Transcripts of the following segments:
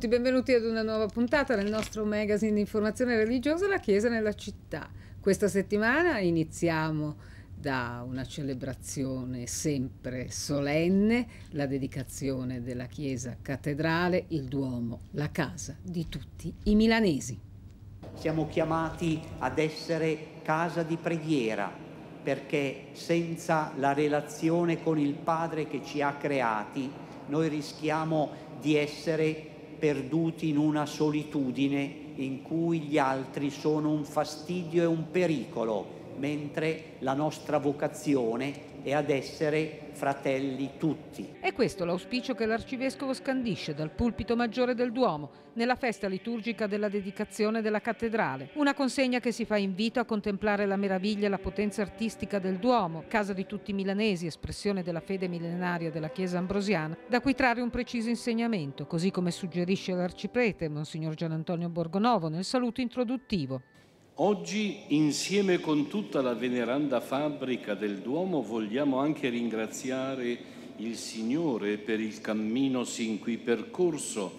benvenuti, benvenuti ad una nuova puntata del nostro magazine di informazione religiosa La Chiesa nella città. Questa settimana iniziamo da una celebrazione sempre solenne, la dedicazione della Chiesa cattedrale, il Duomo, la casa di tutti i milanesi. Siamo chiamati ad essere casa di preghiera perché senza la relazione con il Padre che ci ha creati noi rischiamo di essere perduti in una solitudine in cui gli altri sono un fastidio e un pericolo, mentre la nostra vocazione e ad essere fratelli tutti. È questo l'auspicio che l'arcivescovo scandisce dal pulpito maggiore del Duomo nella festa liturgica della dedicazione della cattedrale. Una consegna che si fa invito a contemplare la meraviglia e la potenza artistica del Duomo, casa di tutti i milanesi, espressione della fede millenaria della Chiesa ambrosiana, da cui trarre un preciso insegnamento, così come suggerisce l'arciprete, Monsignor Gian Antonio Borgonovo, nel saluto introduttivo. Oggi, insieme con tutta la veneranda fabbrica del Duomo, vogliamo anche ringraziare il Signore per il cammino sin qui percorso,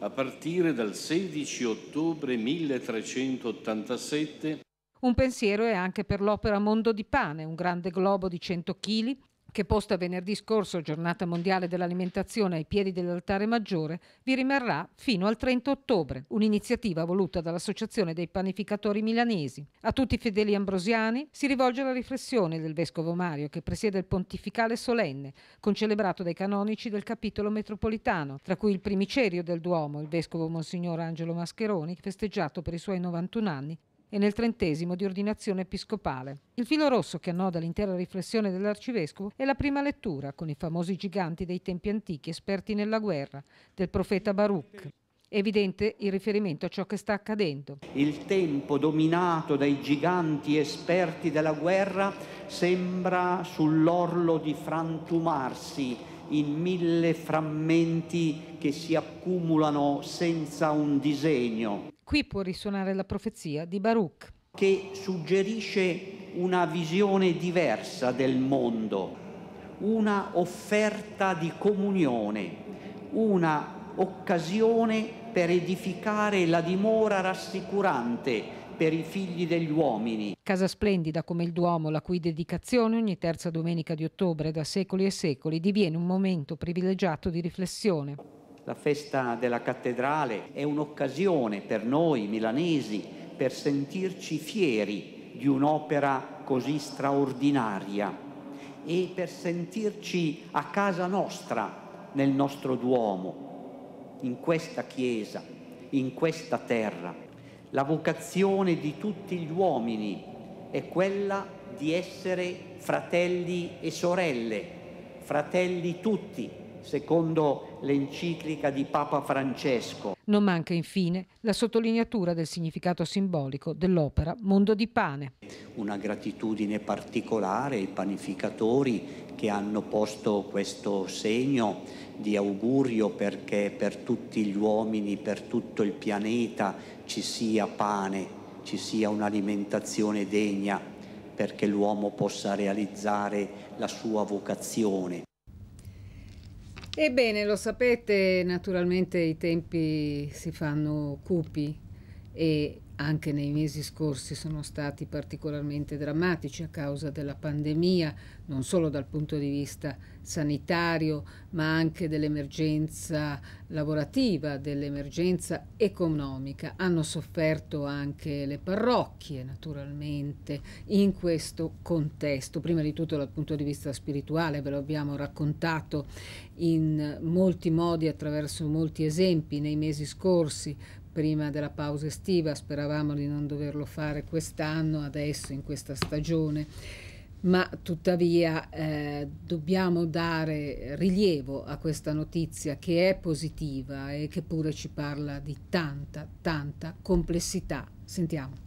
a partire dal 16 ottobre 1387. Un pensiero è anche per l'opera Mondo di Pane, un grande globo di 100 kg che posta venerdì scorso, giornata mondiale dell'alimentazione, ai piedi dell'altare maggiore, vi rimarrà fino al 30 ottobre, un'iniziativa voluta dall'Associazione dei Panificatori Milanesi. A tutti i fedeli ambrosiani si rivolge la riflessione del Vescovo Mario, che presiede il Pontificale Solenne, concelebrato dai canonici del capitolo metropolitano, tra cui il primicerio del Duomo, il Vescovo Monsignor Angelo Mascheroni, festeggiato per i suoi 91 anni e nel trentesimo di ordinazione episcopale. Il filo rosso che annoda l'intera riflessione dell'arcivescovo è la prima lettura con i famosi giganti dei tempi antichi esperti nella guerra del profeta Baruch. Evidente il riferimento a ciò che sta accadendo. Il tempo dominato dai giganti esperti della guerra sembra sull'orlo di frantumarsi in mille frammenti che si accumulano senza un disegno. Qui può risuonare la profezia di Baruch. Che suggerisce una visione diversa del mondo, una offerta di comunione, una occasione per edificare la dimora rassicurante per i figli degli uomini. Casa splendida come il Duomo, la cui dedicazione ogni terza domenica di ottobre da secoli e secoli diviene un momento privilegiato di riflessione. La festa della cattedrale è un'occasione per noi milanesi per sentirci fieri di un'opera così straordinaria e per sentirci a casa nostra nel nostro Duomo, in questa chiesa, in questa terra. La vocazione di tutti gli uomini è quella di essere fratelli e sorelle, fratelli tutti, secondo l'enciclica di Papa Francesco. Non manca infine la sottolineatura del significato simbolico dell'opera Mondo di Pane. Una gratitudine particolare ai panificatori che hanno posto questo segno di augurio perché per tutti gli uomini, per tutto il pianeta ci sia pane, ci sia un'alimentazione degna perché l'uomo possa realizzare la sua vocazione. Ebbene, lo sapete, naturalmente i tempi si fanno cupi e anche nei mesi scorsi sono stati particolarmente drammatici a causa della pandemia, non solo dal punto di vista sanitario, ma anche dell'emergenza lavorativa, dell'emergenza economica. Hanno sofferto anche le parrocchie, naturalmente, in questo contesto, prima di tutto dal punto di vista spirituale, ve lo abbiamo raccontato in molti modi attraverso molti esempi nei mesi scorsi, prima della pausa estiva, speravamo di non doverlo fare quest'anno, adesso in questa stagione, ma tuttavia eh, dobbiamo dare rilievo a questa notizia che è positiva e che pure ci parla di tanta, tanta complessità. Sentiamo.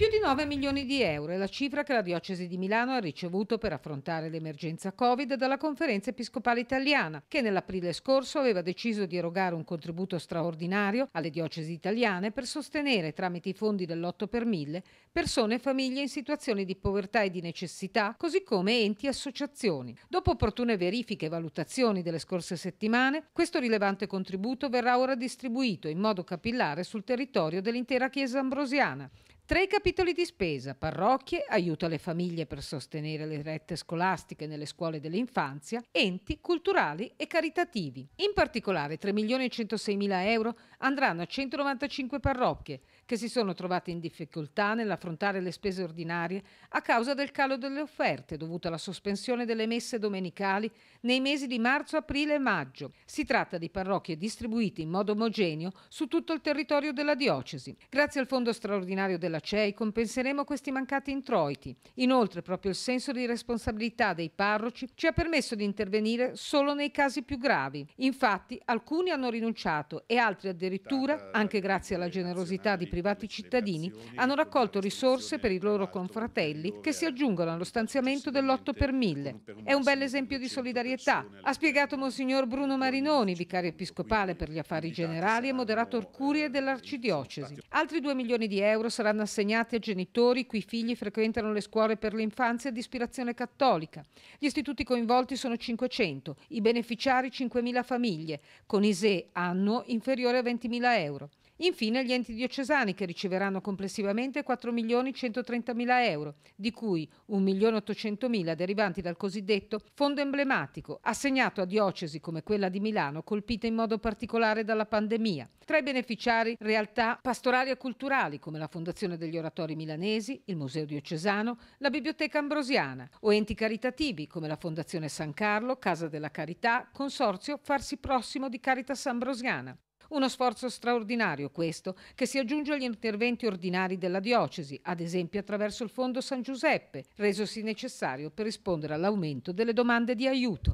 Più di 9 milioni di euro è la cifra che la Diocesi di Milano ha ricevuto per affrontare l'emergenza Covid dalla Conferenza Episcopale Italiana, che nell'aprile scorso aveva deciso di erogare un contributo straordinario alle diocesi italiane per sostenere, tramite i fondi dell'8 per 1000, persone e famiglie in situazioni di povertà e di necessità, così come enti e associazioni. Dopo opportune verifiche e valutazioni delle scorse settimane, questo rilevante contributo verrà ora distribuito in modo capillare sul territorio dell'intera Chiesa Ambrosiana. Tra i capitoli di spesa, parrocchie, aiuto alle famiglie per sostenere le rette scolastiche nelle scuole dell'infanzia, enti culturali e caritativi. In particolare 3 milioni e 106 mila euro andranno a 195 parrocchie, che si sono trovate in difficoltà nell'affrontare le spese ordinarie a causa del calo delle offerte dovuto alla sospensione delle messe domenicali nei mesi di marzo, aprile e maggio. Si tratta di parrocchie distribuite in modo omogeneo su tutto il territorio della diocesi. Grazie al fondo straordinario della CEI compenseremo questi mancati introiti. Inoltre proprio il senso di responsabilità dei parroci ci ha permesso di intervenire solo nei casi più gravi. Infatti alcuni hanno rinunciato e altri addirittura, anche grazie alla eh, generosità di privati, privati cittadini hanno raccolto risorse per i loro confratelli che si aggiungono allo stanziamento dell'8 per 1000. È un bel esempio di solidarietà, ha spiegato Monsignor Bruno Marinoni, vicario episcopale per gli affari generali e moderato eh, curie dell'arcidiocesi. Altri 2 milioni di euro saranno assegnati a genitori cui figli frequentano le scuole per l'infanzia di ispirazione cattolica. Gli istituti coinvolti sono 500, i beneficiari 5.000 famiglie, con ISE annuo inferiore a 20.000 euro. Infine gli enti diocesani che riceveranno complessivamente 4.130.000 euro, di cui 1.800.000 derivanti dal cosiddetto fondo emblematico, assegnato a diocesi come quella di Milano colpite in modo particolare dalla pandemia. Tra i beneficiari realtà pastorali e culturali come la Fondazione degli Oratori Milanesi, il Museo Diocesano, la Biblioteca Ambrosiana o enti caritativi come la Fondazione San Carlo, Casa della Carità, Consorzio Farsi Prossimo di Caritas Ambrosiana. Uno sforzo straordinario questo, che si aggiunge agli interventi ordinari della diocesi, ad esempio attraverso il Fondo San Giuseppe, resosi necessario per rispondere all'aumento delle domande di aiuto.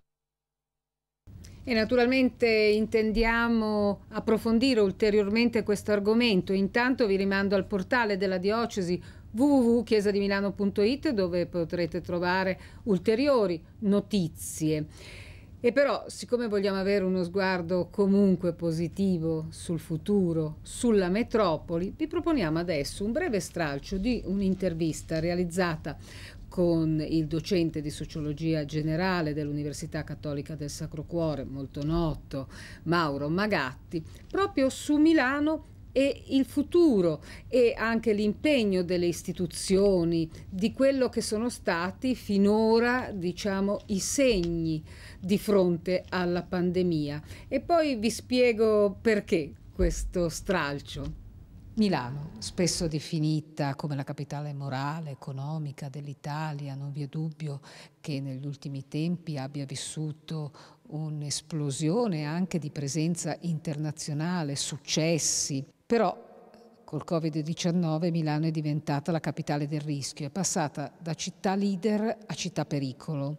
E naturalmente intendiamo approfondire ulteriormente questo argomento. Intanto vi rimando al portale della diocesi www.chiesadimilano.it dove potrete trovare ulteriori notizie. E però, siccome vogliamo avere uno sguardo comunque positivo sul futuro, sulla metropoli, vi proponiamo adesso un breve stralcio di un'intervista realizzata con il docente di sociologia generale dell'Università Cattolica del Sacro Cuore, molto noto, Mauro Magatti, proprio su Milano e il futuro e anche l'impegno delle istituzioni, di quello che sono stati finora diciamo, i segni di fronte alla pandemia. E poi vi spiego perché questo stralcio. Milano, spesso definita come la capitale morale, economica dell'Italia, non vi è dubbio che negli ultimi tempi abbia vissuto un'esplosione anche di presenza internazionale, successi, però col Covid-19 Milano è diventata la capitale del rischio, è passata da città leader a città pericolo.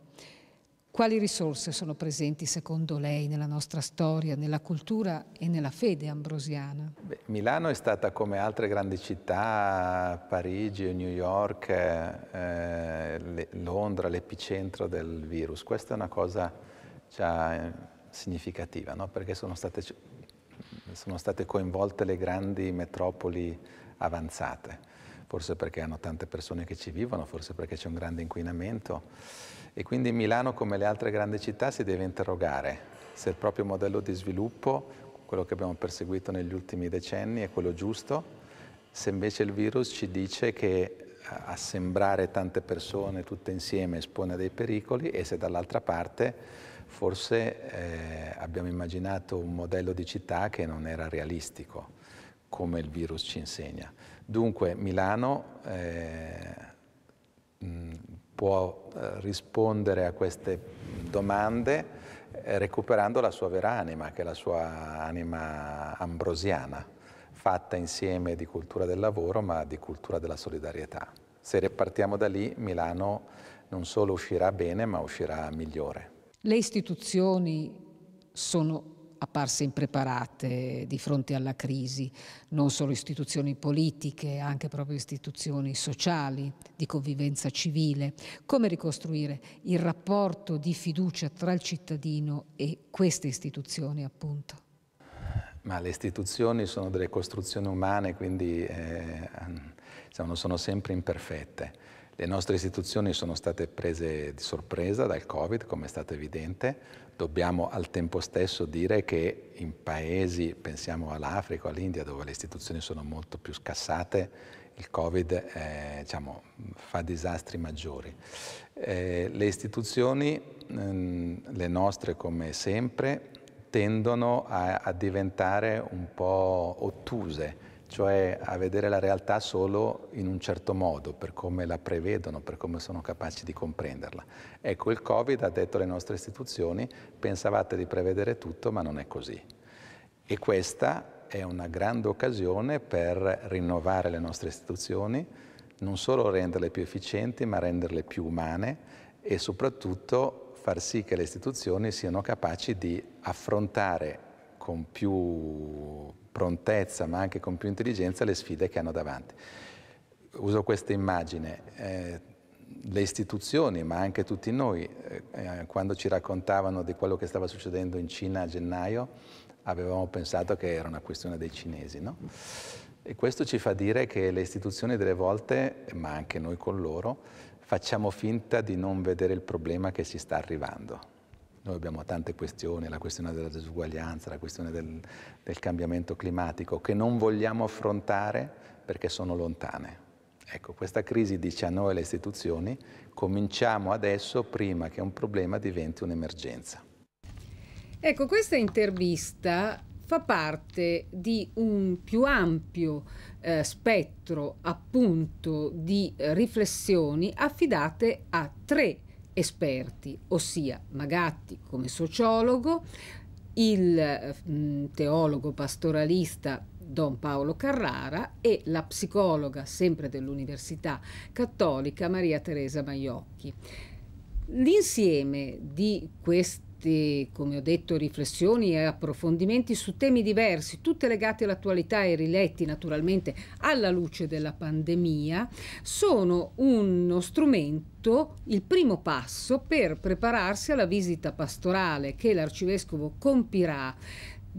Quali risorse sono presenti secondo lei nella nostra storia, nella cultura e nella fede ambrosiana? Beh, Milano è stata come altre grandi città, Parigi, New York, eh, eh Londra, l'epicentro del virus. Questa è una cosa cioè, significativa, no? perché sono state, sono state coinvolte le grandi metropoli avanzate, forse perché hanno tante persone che ci vivono, forse perché c'è un grande inquinamento. E quindi Milano, come le altre grandi città, si deve interrogare se il proprio modello di sviluppo, quello che abbiamo perseguito negli ultimi decenni, è quello giusto, se invece il virus ci dice che eh, assembrare tante persone tutte insieme espone a dei pericoli e se dall'altra parte Forse eh, abbiamo immaginato un modello di città che non era realistico, come il virus ci insegna. Dunque Milano eh, può eh, rispondere a queste domande eh, recuperando la sua vera anima, che è la sua anima ambrosiana, fatta insieme di cultura del lavoro ma di cultura della solidarietà. Se partiamo da lì, Milano non solo uscirà bene ma uscirà migliore. Le istituzioni sono apparse impreparate di fronte alla crisi, non solo istituzioni politiche, anche proprio istituzioni sociali di convivenza civile. Come ricostruire il rapporto di fiducia tra il cittadino e queste istituzioni, appunto? Ma le istituzioni sono delle costruzioni umane, quindi eh, diciamo, sono sempre imperfette. Le nostre istituzioni sono state prese di sorpresa dal Covid, come è stato evidente. Dobbiamo al tempo stesso dire che in paesi, pensiamo all'Africa, all'India, dove le istituzioni sono molto più scassate, il Covid eh, diciamo, fa disastri maggiori. Eh, le istituzioni, ehm, le nostre come sempre, tendono a, a diventare un po' ottuse cioè a vedere la realtà solo in un certo modo, per come la prevedono, per come sono capaci di comprenderla. Ecco, il Covid ha detto alle nostre istituzioni, pensavate di prevedere tutto, ma non è così. E questa è una grande occasione per rinnovare le nostre istituzioni, non solo renderle più efficienti, ma renderle più umane e soprattutto far sì che le istituzioni siano capaci di affrontare con più prontezza ma anche con più intelligenza le sfide che hanno davanti. Uso questa immagine. Eh, le istituzioni, ma anche tutti noi, eh, eh, quando ci raccontavano di quello che stava succedendo in Cina a gennaio, avevamo pensato che era una questione dei cinesi, no? E questo ci fa dire che le istituzioni delle volte, ma anche noi con loro, facciamo finta di non vedere il problema che ci sta arrivando. Noi abbiamo tante questioni, la questione della disuguaglianza, la questione del, del cambiamento climatico, che non vogliamo affrontare perché sono lontane. Ecco, questa crisi dice a noi alle istituzioni, cominciamo adesso prima che un problema diventi un'emergenza. Ecco, questa intervista fa parte di un più ampio eh, spettro appunto di riflessioni affidate a tre esperti, ossia Magatti come sociologo, il eh, mm, teologo pastoralista Don Paolo Carrara e la psicologa sempre dell'Università Cattolica Maria Teresa Maiocchi. L'insieme di questi tante, come ho detto, riflessioni e approfondimenti su temi diversi, tutte legate all'attualità e riletti naturalmente alla luce della pandemia, sono uno strumento il primo passo per prepararsi alla visita pastorale che l'arcivescovo compirà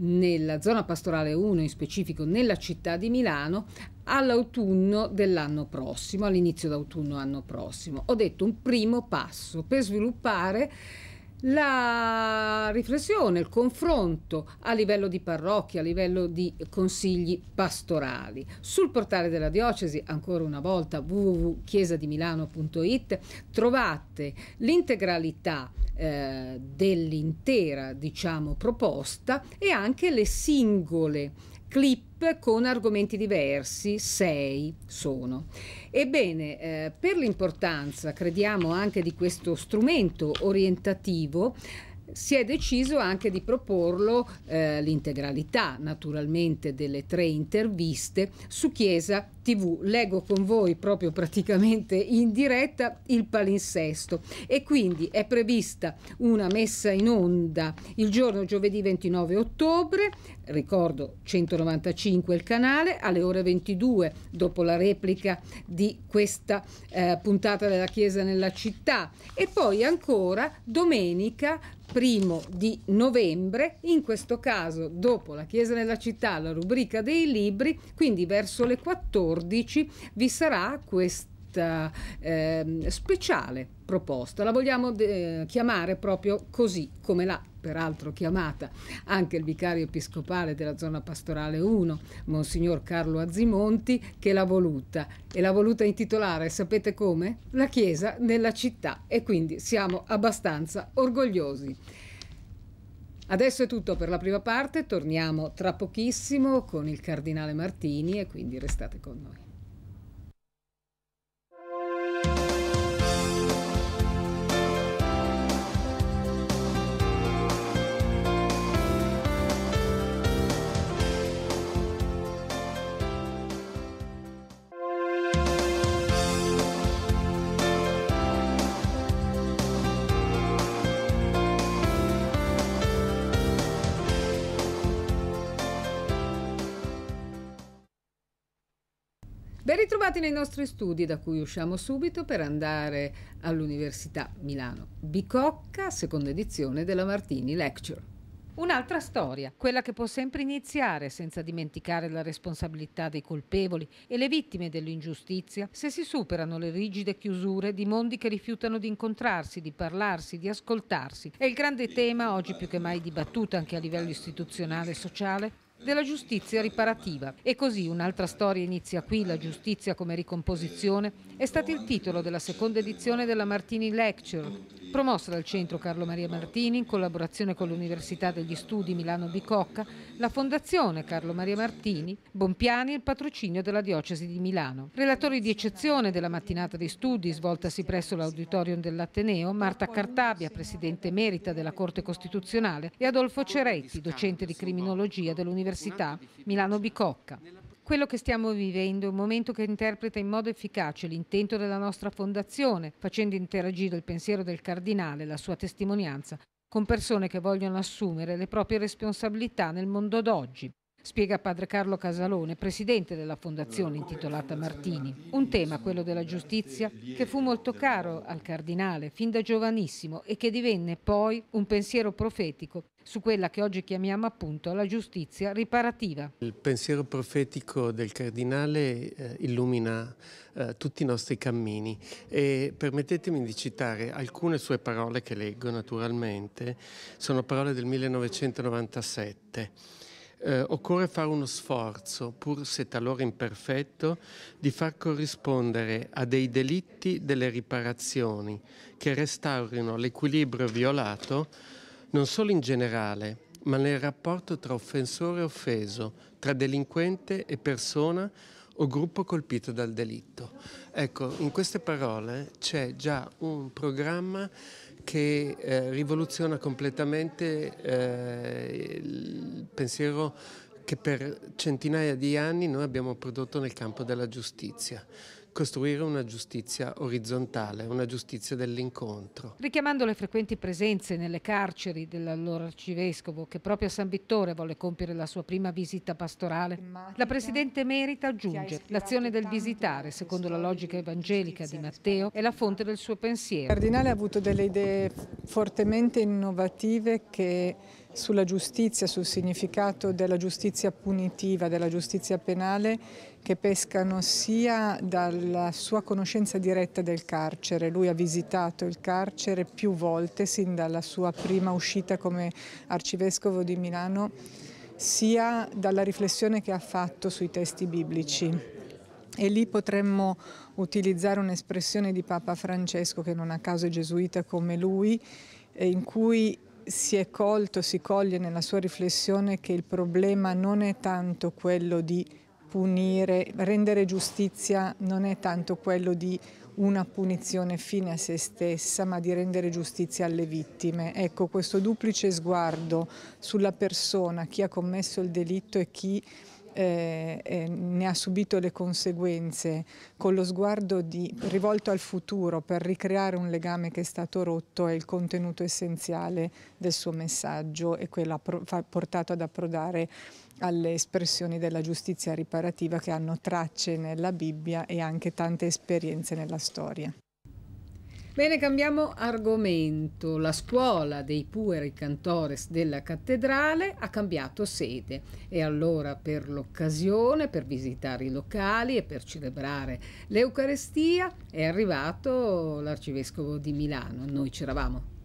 nella zona pastorale 1 in specifico nella città di Milano all'autunno dell'anno prossimo, all'inizio d'autunno anno prossimo. Ho detto un primo passo per sviluppare la riflessione, il confronto a livello di parrocchia, a livello di consigli pastorali. Sul portale della diocesi, ancora una volta www.chiesadimilano.it, trovate l'integralità eh, dell'intera diciamo, proposta e anche le singole clip con argomenti diversi, sei sono. Ebbene, eh, per l'importanza, crediamo, anche di questo strumento orientativo, si è deciso anche di proporlo eh, l'integralità naturalmente delle tre interviste su Chiesa TV. Leggo con voi proprio praticamente in diretta il palinsesto e quindi è prevista una messa in onda il giorno giovedì 29 ottobre, ricordo 195 il canale, alle ore 22 dopo la replica di questa eh, puntata della Chiesa nella città e poi ancora domenica primo di novembre, in questo caso dopo la Chiesa nella città, la rubrica dei libri, quindi verso le 14 vi sarà questa questa eh, speciale proposta, la vogliamo eh, chiamare proprio così come l'ha peraltro chiamata anche il vicario episcopale della zona pastorale 1, Monsignor Carlo Azzimonti, che l'ha voluta e l'ha voluta intitolare, sapete come? La Chiesa nella città e quindi siamo abbastanza orgogliosi. Adesso è tutto per la prima parte, torniamo tra pochissimo con il Cardinale Martini e quindi restate con noi. Bentornati nei nostri studi da cui usciamo subito per andare all'Università Milano. Bicocca, seconda edizione della Martini Lecture. Un'altra storia, quella che può sempre iniziare senza dimenticare la responsabilità dei colpevoli e le vittime dell'ingiustizia, se si superano le rigide chiusure di mondi che rifiutano di incontrarsi, di parlarsi, di ascoltarsi. È il grande tema, oggi più che mai dibattuto anche a livello istituzionale e sociale, della giustizia riparativa. E così un'altra storia inizia qui, la giustizia come ricomposizione, è stato il titolo della seconda edizione della Martini Lecture, Promossa dal Centro Carlo Maria Martini in collaborazione con l'Università degli Studi Milano Bicocca, la Fondazione Carlo Maria Martini, Bompiani e il patrocinio della Diocesi di Milano. Relatori di eccezione della mattinata di studi svoltasi presso l'auditorium dell'Ateneo, Marta Cartabia, presidente emerita della Corte Costituzionale, e Adolfo Ceretti, docente di criminologia dell'Università Milano Bicocca quello che stiamo vivendo è un momento che interpreta in modo efficace l'intento della nostra fondazione, facendo interagire il pensiero del cardinale, la sua testimonianza, con persone che vogliono assumere le proprie responsabilità nel mondo d'oggi. Spiega padre Carlo Casalone, presidente della fondazione intitolata Martini. Un tema, quello della giustizia, che fu molto caro al cardinale fin da giovanissimo e che divenne poi un pensiero profetico su quella che oggi chiamiamo appunto la giustizia riparativa. Il pensiero profetico del cardinale eh, illumina eh, tutti i nostri cammini e permettetemi di citare alcune sue parole che leggo naturalmente, sono parole del 1997 eh, occorre fare uno sforzo, pur se talora imperfetto, di far corrispondere a dei delitti delle riparazioni che restaurino l'equilibrio violato non solo in generale, ma nel rapporto tra offensore e offeso, tra delinquente e persona o gruppo colpito dal delitto. Ecco, in queste parole c'è già un programma che eh, rivoluziona completamente eh, il pensiero che per centinaia di anni noi abbiamo prodotto nel campo della giustizia costruire una giustizia orizzontale, una giustizia dell'incontro. Richiamando le frequenti presenze nelle carceri dell'allora arcivescovo che proprio a San Vittore volle compiere la sua prima visita pastorale, la Presidente Merita aggiunge l'azione del visitare, secondo la logica evangelica di Matteo, è la fonte del suo pensiero. Il Cardinale ha avuto delle idee fortemente innovative che sulla giustizia, sul significato della giustizia punitiva, della giustizia penale, che pescano sia dalla sua conoscenza diretta del carcere. Lui ha visitato il carcere più volte, sin dalla sua prima uscita come arcivescovo di Milano, sia dalla riflessione che ha fatto sui testi biblici. E lì potremmo utilizzare un'espressione di Papa Francesco, che non a caso è gesuita come lui, eh, in cui si è colto, si coglie nella sua riflessione che il problema non è tanto quello di punire, rendere giustizia non è tanto quello di una punizione fine a se stessa, ma di rendere giustizia alle vittime. Ecco, questo duplice sguardo sulla persona, chi ha commesso il delitto e chi eh, eh, ne ha subito le conseguenze con lo sguardo di, rivolto al futuro per ricreare un legame che è stato rotto è il contenuto essenziale del suo messaggio e quello ha portato ad approdare alle espressioni della giustizia riparativa che hanno tracce nella Bibbia e anche tante esperienze nella storia. Bene, cambiamo argomento. La scuola dei Pueri Cantores della cattedrale ha cambiato sede e allora per l'occasione, per visitare i locali e per celebrare l'Eucarestia è arrivato l'arcivescovo di Milano. Noi c'eravamo.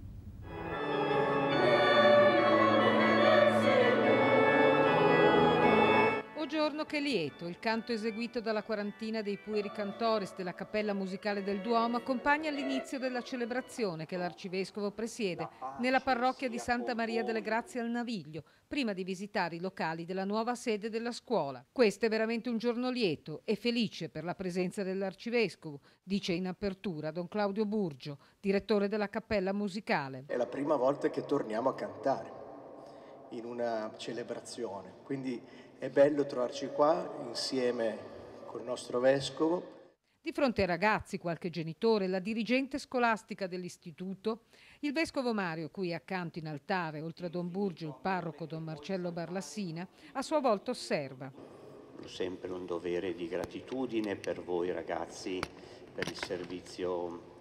giorno che lieto, il canto eseguito dalla quarantina dei Pueri Cantores della Cappella Musicale del Duomo accompagna l'inizio della celebrazione che l'Arcivescovo presiede nella parrocchia di Santa Maria delle Grazie al Naviglio, prima di visitare i locali della nuova sede della scuola. Questo è veramente un giorno lieto e felice per la presenza dell'Arcivescovo, dice in apertura Don Claudio Burgio, direttore della Cappella Musicale. È la prima volta che torniamo a cantare in una celebrazione, quindi è bello trovarci qua insieme col nostro vescovo. Di fronte ai ragazzi, qualche genitore, la dirigente scolastica dell'istituto, il vescovo Mario, qui accanto in altare, oltre a Don Burgio, il parroco Don Marcello Barlassina, a sua volta osserva. Sempre un dovere di gratitudine per voi ragazzi, per il servizio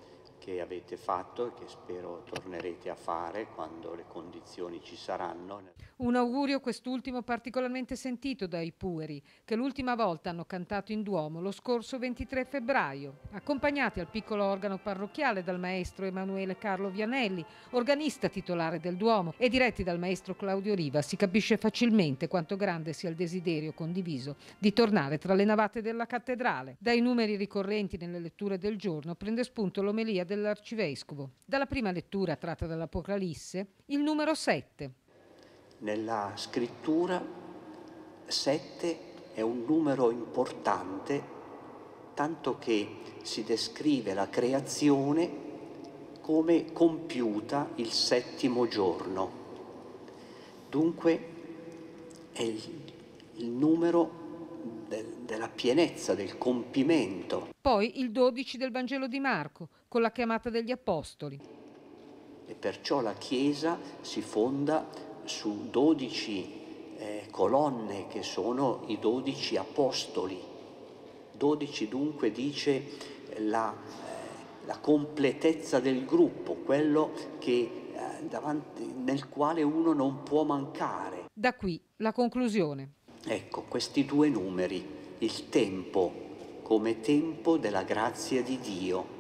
che avete fatto e che spero tornerete a fare quando le condizioni ci saranno. Un augurio quest'ultimo particolarmente sentito dai Pueri, che l'ultima volta hanno cantato in Duomo lo scorso 23 febbraio, accompagnati al piccolo organo parrocchiale dal maestro Emanuele Carlo Vianelli, organista titolare del Duomo, e diretti dal maestro Claudio Riva, si capisce facilmente quanto grande sia il desiderio condiviso di tornare tra le navate della cattedrale. Dai numeri ricorrenti nelle letture del giorno prende spunto l'omelia del dell'Arcivescovo, dalla prima lettura tratta dall'Apocalisse, il numero 7. Nella scrittura 7 è un numero importante, tanto che si descrive la creazione come compiuta il settimo giorno. Dunque è il, il numero della pienezza, del compimento. Poi il 12 del Vangelo di Marco, con la chiamata degli Apostoli. E perciò la Chiesa si fonda su dodici eh, colonne che sono i dodici Apostoli. Dodici dunque dice la, eh, la completezza del gruppo, quello che, eh, davanti, nel quale uno non può mancare. Da qui la conclusione. Ecco, questi due numeri, il tempo come tempo della grazia di Dio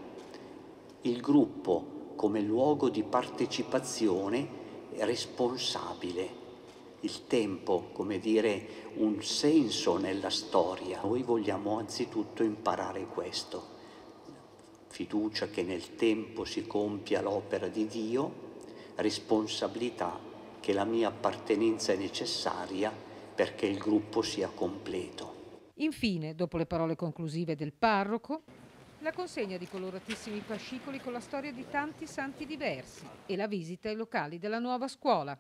il gruppo come luogo di partecipazione responsabile, il tempo come dire un senso nella storia. Noi vogliamo anzitutto imparare questo, fiducia che nel tempo si compia l'opera di Dio, responsabilità che la mia appartenenza è necessaria perché il gruppo sia completo. Infine, dopo le parole conclusive del parroco, la consegna di coloratissimi fascicoli con la storia di tanti santi diversi e la visita ai locali della nuova scuola.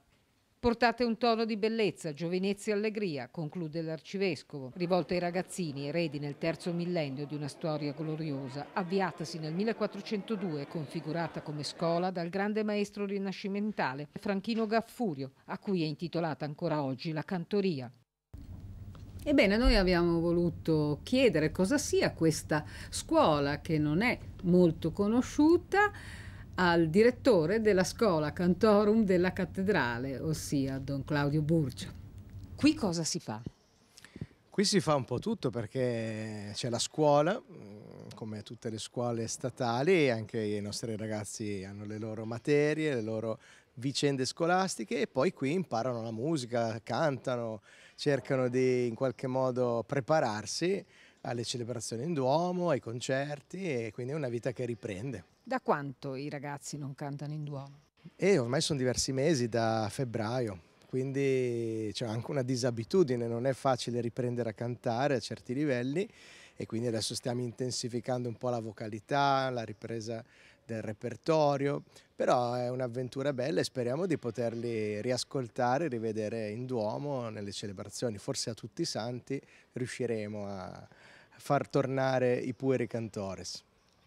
Portate un tono di bellezza, giovinezza e allegria, conclude l'arcivescovo, rivolto ai ragazzini eredi nel terzo millennio di una storia gloriosa, avviatasi nel 1402, configurata come scuola dal grande maestro rinascimentale Franchino Gaffurio, a cui è intitolata ancora oggi la cantoria. Ebbene, noi abbiamo voluto chiedere cosa sia questa scuola che non è molto conosciuta al direttore della scuola Cantorum della cattedrale, ossia Don Claudio Burgio. Qui cosa si fa? Qui si fa un po' tutto perché c'è la scuola, mm, come tutte le scuole statali, anche i nostri ragazzi hanno le loro materie, le loro vicende scolastiche e poi qui imparano la musica, cantano, cercano di in qualche modo prepararsi alle celebrazioni in Duomo, ai concerti e quindi è una vita che riprende. Da quanto i ragazzi non cantano in Duomo? E ormai sono diversi mesi, da febbraio, quindi c'è anche una disabitudine, non è facile riprendere a cantare a certi livelli e quindi adesso stiamo intensificando un po' la vocalità, la ripresa del repertorio, però è un'avventura bella e speriamo di poterli riascoltare, rivedere in Duomo nelle celebrazioni, forse a tutti i santi riusciremo a far tornare i pueri cantores.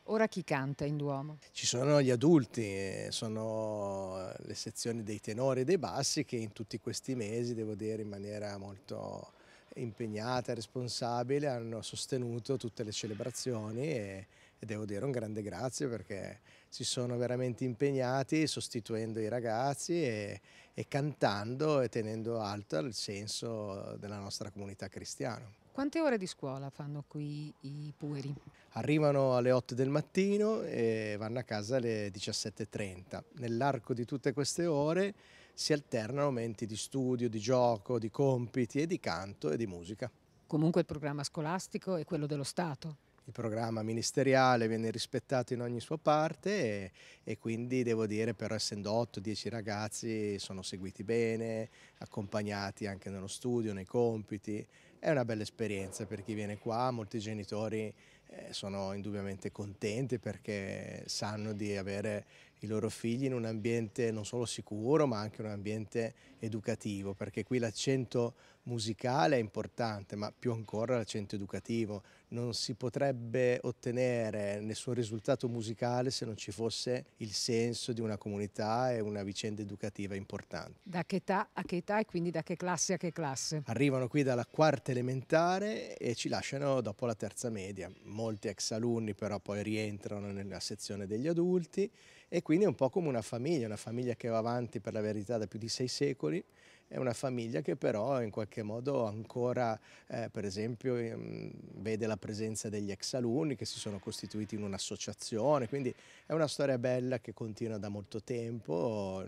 Ora chi canta in Duomo? Ci sono gli adulti, sono le sezioni dei tenori e dei bassi che in tutti questi mesi, devo dire in maniera molto impegnata e responsabile, hanno sostenuto tutte le celebrazioni e e devo dire un grande grazie perché si sono veramente impegnati sostituendo i ragazzi e, e cantando e tenendo alto il senso della nostra comunità cristiana. Quante ore di scuola fanno qui i pueri? Arrivano alle 8 del mattino e vanno a casa alle 17.30. Nell'arco di tutte queste ore si alternano momenti di studio, di gioco, di compiti e di canto e di musica. Comunque il programma scolastico è quello dello Stato il programma ministeriale viene rispettato in ogni sua parte e, e quindi devo dire però essendo 8-10 ragazzi sono seguiti bene, accompagnati anche nello studio, nei compiti, è una bella esperienza per chi viene qua, molti genitori eh, sono indubbiamente contenti perché sanno di avere i loro figli in un ambiente non solo sicuro ma anche un ambiente educativo perché qui l'accento musicale è importante, ma più ancora l'accento educativo. Non si potrebbe ottenere nessun risultato musicale se non ci fosse il senso di una comunità e una vicenda educativa importante. Da che età a che età e quindi da che classe a che classe? Arrivano qui dalla quarta elementare e ci lasciano dopo la terza media. Molti ex alunni però poi rientrano nella sezione degli adulti e quindi è un po' come una famiglia, una famiglia che va avanti per la verità da più di sei secoli è una famiglia che però in qualche modo ancora, eh, per esempio, mh, ehm, vede la presenza degli ex alunni che si sono costituiti in un'associazione, quindi è una storia bella che continua da molto tempo.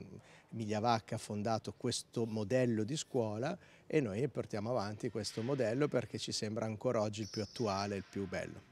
Emilia Vacca ha fondato questo modello di scuola e noi portiamo avanti questo modello perché ci sembra ancora oggi il più attuale, il più bello.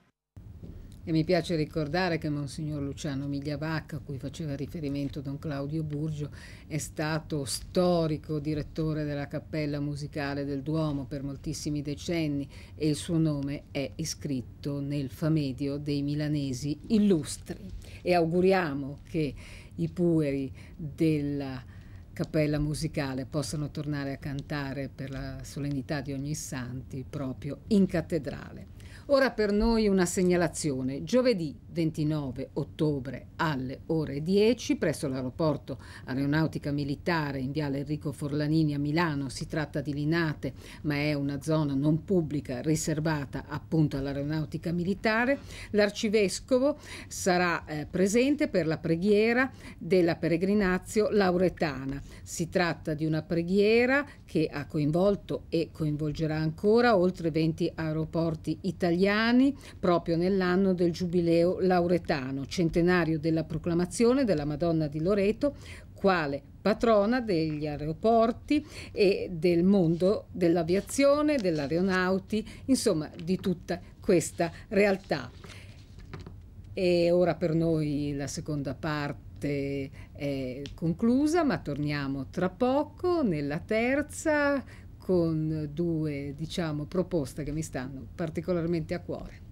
E mi piace ricordare che Monsignor Luciano Migliavacca, a cui faceva riferimento Don Claudio Burgio, è stato storico direttore della Cappella Musicale del Duomo per moltissimi decenni e il suo nome è iscritto nel famedio dei milanesi illustri. E auguriamo che i pueri della Cappella Musicale possano tornare a cantare per la solennità di ogni santi proprio in cattedrale. Ora per noi una segnalazione. Giovedì 29 ottobre alle ore 10 presso l'aeroporto aeronautica militare in Viale Enrico Forlanini a Milano, si tratta di Linate, ma è una zona non pubblica riservata appunto all'aeronautica militare, l'arcivescovo sarà eh, presente per la preghiera della peregrinazio lauretana. Si tratta di una preghiera che ha coinvolto e coinvolgerà ancora oltre 20 aeroporti italiani italiani proprio nell'anno del Giubileo Lauretano, centenario della proclamazione della Madonna di Loreto quale patrona degli aeroporti e del mondo dell'aviazione, dell'aeronauti, insomma di tutta questa realtà. E ora per noi la seconda parte è conclusa, ma torniamo tra poco nella terza con due diciamo, proposte che mi stanno particolarmente a cuore.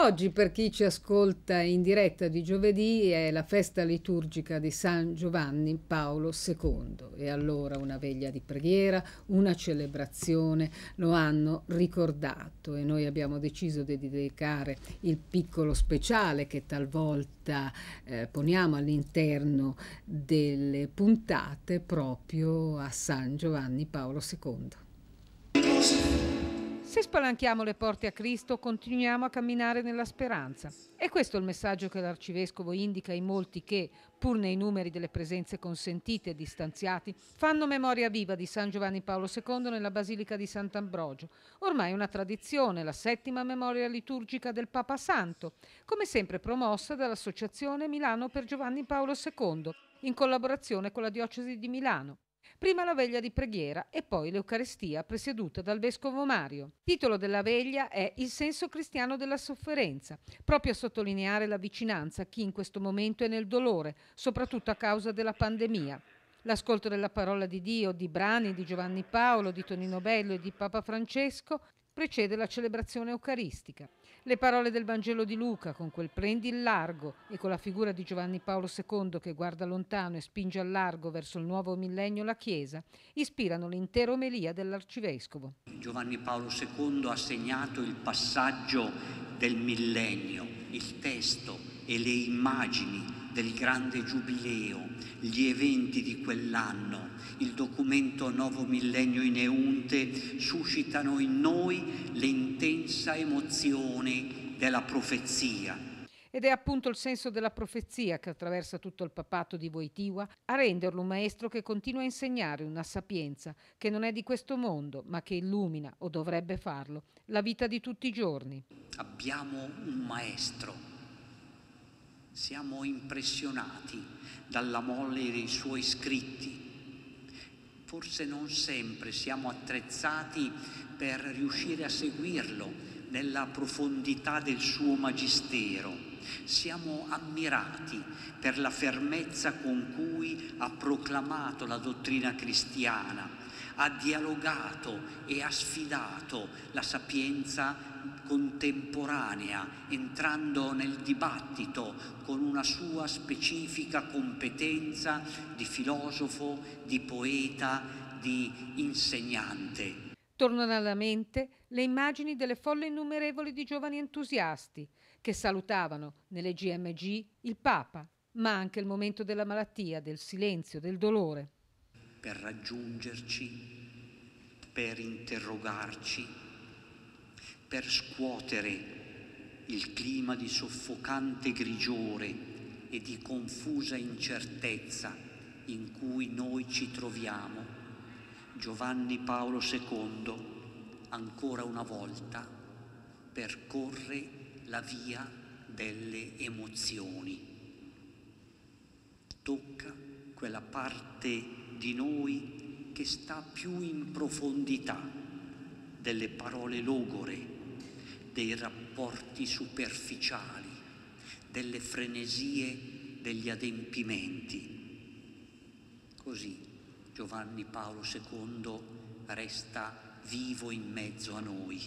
Oggi per chi ci ascolta in diretta di giovedì è la festa liturgica di San Giovanni Paolo II e allora una veglia di preghiera, una celebrazione lo hanno ricordato e noi abbiamo deciso di dedicare il piccolo speciale che talvolta eh, poniamo all'interno delle puntate proprio a San Giovanni Paolo II. Se spalanchiamo le porte a Cristo, continuiamo a camminare nella speranza. È questo il messaggio che l'Arcivescovo indica ai molti che, pur nei numeri delle presenze consentite e distanziati, fanno memoria viva di San Giovanni Paolo II nella Basilica di Sant'Ambrogio. Ormai una tradizione, la settima memoria liturgica del Papa Santo, come sempre promossa dall'Associazione Milano per Giovanni Paolo II, in collaborazione con la Diocesi di Milano. Prima la veglia di preghiera e poi l'Eucarestia presieduta dal Vescovo Mario. Titolo della veglia è Il senso cristiano della sofferenza, proprio a sottolineare la vicinanza a chi in questo momento è nel dolore, soprattutto a causa della pandemia. L'ascolto della parola di Dio, di brani di Giovanni Paolo, di Tonino Bello e di Papa Francesco precede la celebrazione eucaristica. Le parole del Vangelo di Luca, con quel prendi il largo e con la figura di Giovanni Paolo II che guarda lontano e spinge al largo verso il nuovo millennio la Chiesa, ispirano l'intera omelia dell'arcivescovo. Giovanni Paolo II ha segnato il passaggio del millennio, il testo e le immagini del grande giubileo, gli eventi di quell'anno, il documento Novo Millennio in Eunte, suscitano in noi l'intensa emozione della profezia. Ed è appunto il senso della profezia che attraversa tutto il papato di Voitiwa a renderlo un maestro che continua a insegnare una sapienza che non è di questo mondo, ma che illumina, o dovrebbe farlo, la vita di tutti i giorni. Abbiamo un maestro siamo impressionati dalla molle dei suoi scritti. Forse non sempre siamo attrezzati per riuscire a seguirlo nella profondità del suo magistero. Siamo ammirati per la fermezza con cui ha proclamato la dottrina cristiana, ha dialogato e ha sfidato la sapienza contemporanea, entrando nel dibattito con una sua specifica competenza di filosofo, di poeta, di insegnante. Tornano alla mente le immagini delle folle innumerevoli di giovani entusiasti che salutavano nelle GMG il Papa, ma anche il momento della malattia, del silenzio, del dolore. Per raggiungerci, per interrogarci, per scuotere il clima di soffocante grigiore e di confusa incertezza in cui noi ci troviamo, Giovanni Paolo II, ancora una volta, percorre la via delle emozioni. Tocca quella parte di noi che sta più in profondità delle parole logore dei rapporti superficiali, delle frenesie degli adempimenti. Così Giovanni Paolo II resta vivo in mezzo a noi.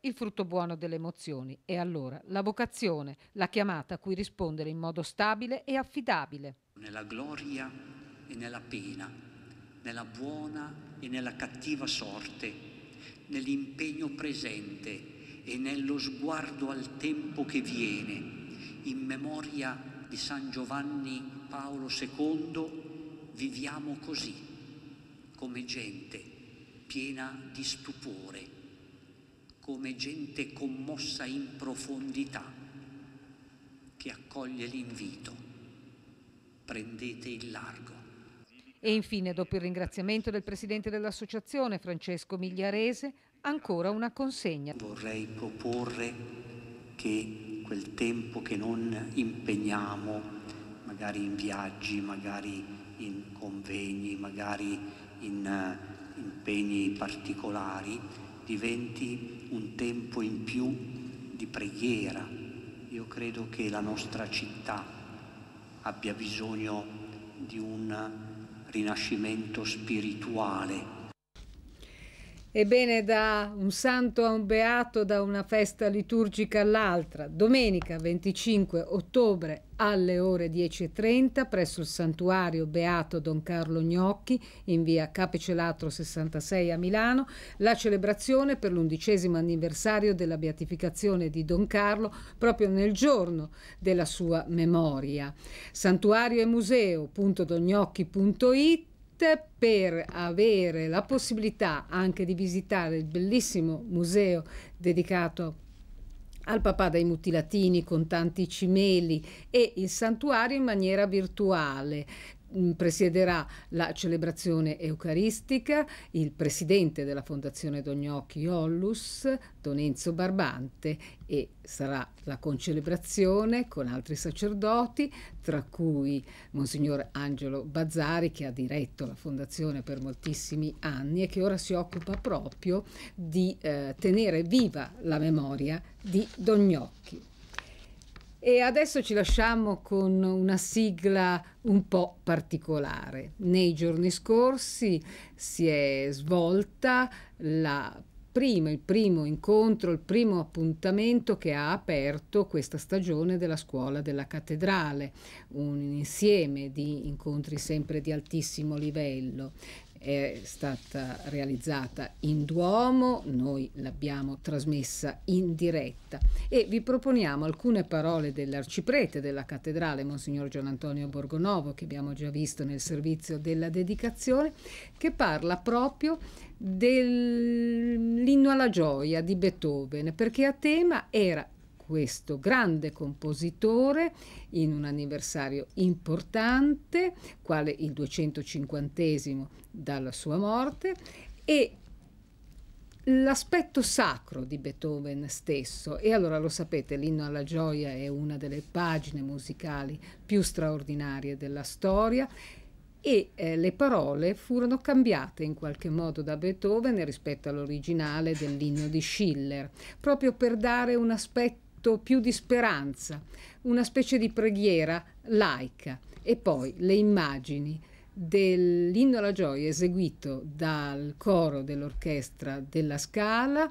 Il frutto buono delle emozioni è allora la vocazione, la chiamata a cui rispondere in modo stabile e affidabile. Nella gloria e nella pena, nella buona e nella cattiva sorte, nell'impegno presente e nello sguardo al tempo che viene, in memoria di San Giovanni Paolo II, viviamo così, come gente piena di stupore, come gente commossa in profondità, che accoglie l'invito. Prendete il largo. E infine, dopo il ringraziamento del presidente dell'associazione Francesco Migliarese, ancora una consegna. Vorrei proporre che quel tempo che non impegniamo, magari in viaggi, magari in convegni, magari in uh, impegni particolari, diventi un tempo in più di preghiera. Io credo che la nostra città abbia bisogno di un rinascimento spirituale Ebbene, da un santo a un beato, da una festa liturgica all'altra. Domenica 25 ottobre alle ore 10.30 presso il santuario beato Don Carlo Gnocchi in via Capecelatro 66 a Milano, la celebrazione per l'undicesimo anniversario della beatificazione di Don Carlo proprio nel giorno della sua memoria. Santuario e museo.dongnocchi.it per avere la possibilità anche di visitare il bellissimo museo dedicato al papà dei mutilatini con tanti cimeli e il santuario in maniera virtuale Mm, presiederà la celebrazione eucaristica il presidente della Fondazione Dognocchi Ollus, Don Enzo Barbante, e sarà la concelebrazione con altri sacerdoti, tra cui Monsignor Angelo Bazzari, che ha diretto la Fondazione per moltissimi anni e che ora si occupa proprio di eh, tenere viva la memoria di Dognocchi. E adesso ci lasciamo con una sigla un po' particolare. Nei giorni scorsi si è svolta la prima, il primo incontro, il primo appuntamento che ha aperto questa stagione della scuola della cattedrale, un insieme di incontri sempre di altissimo livello è stata realizzata in Duomo, noi l'abbiamo trasmessa in diretta e vi proponiamo alcune parole dell'arciprete della cattedrale, Monsignor Gian Antonio Borgonovo, che abbiamo già visto nel servizio della dedicazione, che parla proprio dell'inno alla gioia di Beethoven, perché a tema era questo grande compositore in un anniversario importante, quale il 250 dalla sua morte, e l'aspetto sacro di Beethoven stesso. E allora lo sapete, l'inno alla gioia è una delle pagine musicali più straordinarie della storia e eh, le parole furono cambiate in qualche modo da Beethoven rispetto all'originale dell'inno di Schiller, proprio per dare un aspetto atto più di speranza, una specie di preghiera laica. E poi le immagini dell'inno alla gioia eseguito dal coro dell'orchestra della Scala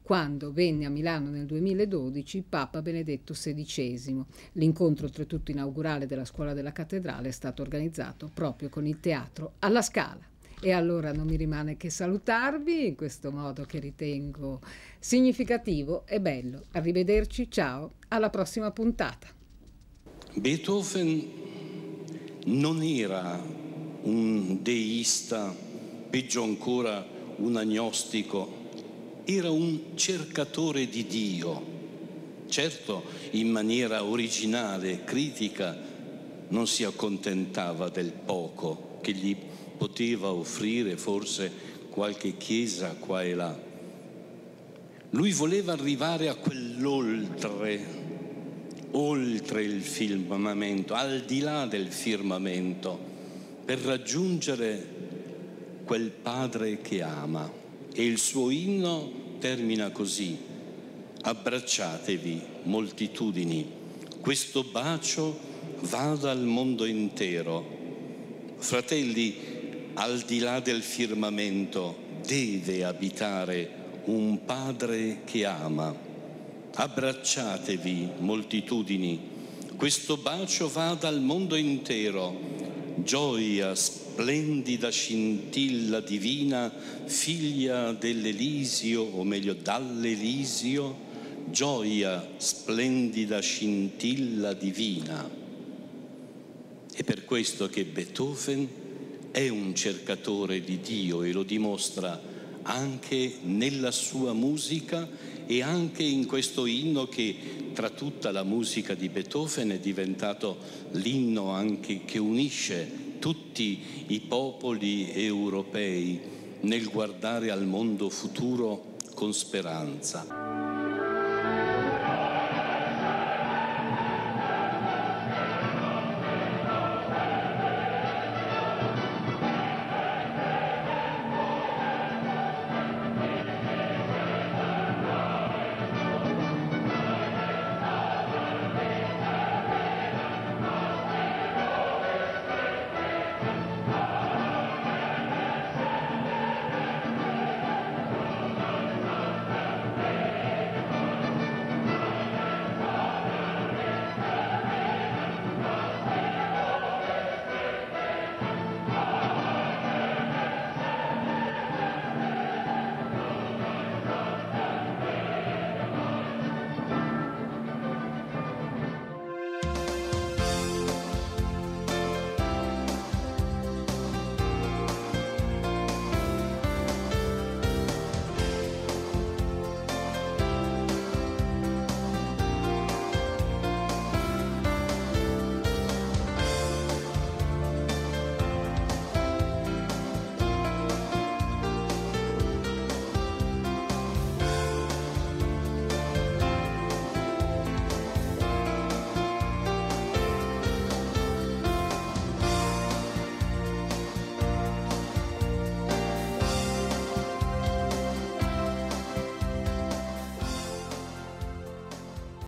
quando venne a Milano nel 2012 Papa Benedetto XVI. L'incontro oltretutto inaugurale della scuola della cattedrale è stato organizzato proprio con il teatro alla Scala. E allora non mi rimane che salutarvi in questo modo che ritengo significativo e bello. Arrivederci, ciao, alla prossima puntata. Beethoven non era un deista, peggio ancora un agnostico, era un cercatore di Dio, certo in maniera originale, critica, non si accontentava del poco che gli poteva offrire forse qualche chiesa qua e là. Lui voleva arrivare a quell'oltre, oltre il firmamento, al di là del firmamento, per raggiungere quel padre che ama. E il suo inno termina così, abbracciatevi, moltitudini, questo bacio vada al mondo intero. Fratelli, al di là del firmamento deve abitare un Padre che ama. Abbracciatevi, moltitudini, questo bacio va dal mondo intero, gioia, splendida scintilla divina, figlia dell'Elisio, o meglio dall'Elisio, gioia, splendida scintilla divina. È per questo che Beethoven è un cercatore di Dio e lo dimostra anche nella sua musica e anche in questo inno che tra tutta la musica di Beethoven è diventato l'inno anche che unisce tutti i popoli europei nel guardare al mondo futuro con speranza.